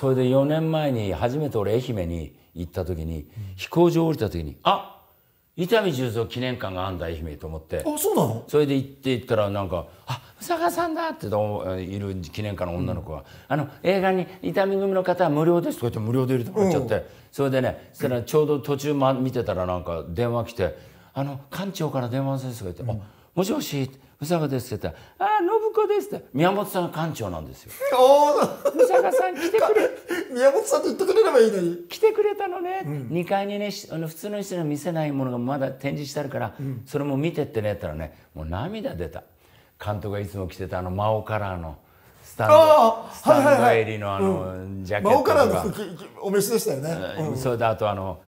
それで4年前に初めて俺愛媛に行った時に、飛行場降りた時にあ伊丹十三記念館があんだ愛媛と思ってあそうなのそれで行って行ったらなんか「あ宇佐川さんだ」っている記念館の女の子が「あの映画に伊丹組の方は無料です」とか言って無料で入れてもらっちゃって、それでねそらちょうど途中、ま、見てたらなんか電話来て「あの館長から電話先生が言って「あもしもし」宇佐川ですって言ったら「ああ信子です」って宮本さんが館長なんですよ。宇 佐山本さんと言ってくれればいいのに来てくれたのね、うん、2階にねあの普通の人には見せないものがまだ展示してあるから、うん、それも見てってねやったらねもう涙出た監督がいつも着てたあの真央カラーのスタンドスタンド入りのあの、ジャケットとか真央カラーのお召しでしたよね、うん、それであとあの